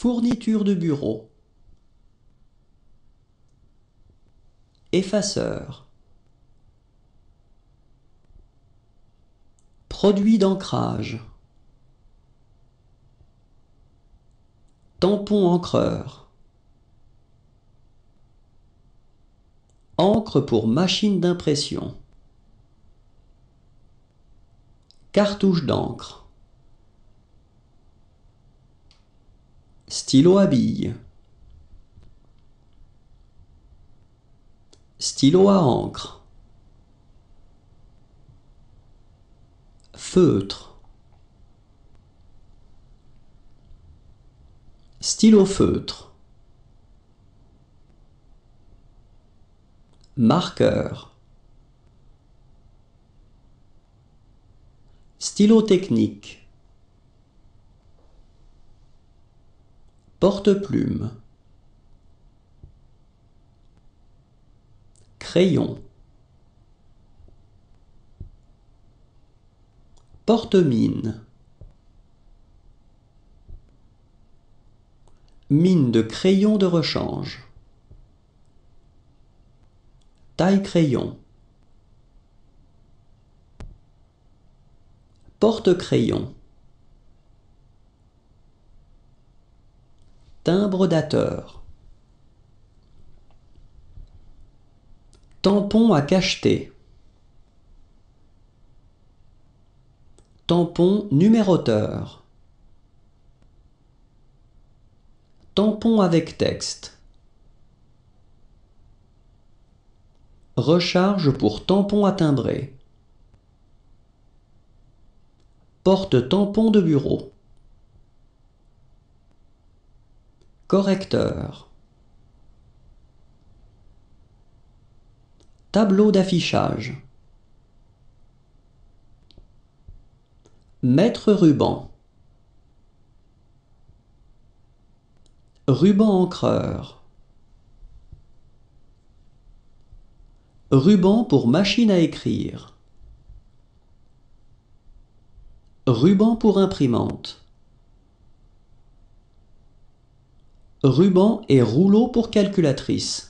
Fourniture de bureau. Effaceur. Produit d'ancrage. Tampon encreur. Encre pour machine d'impression. Cartouche d'encre. Stylo à bille, Stylo à encre. Feutre. Stylo feutre. Marqueur. Stylo technique. porte-plume, crayon, porte-mine, mine de crayon de rechange, taille-crayon, porte-crayon. Timbre-dateur. Tampon à cacheter. Tampon numéroteur. Tampon avec texte. Recharge pour tampon à timbrer. Porte tampon de bureau. Correcteur. Tableau d'affichage. Maître ruban. Ruban encreur. Ruban pour machine à écrire. Ruban pour imprimante. Ruban et rouleau pour calculatrice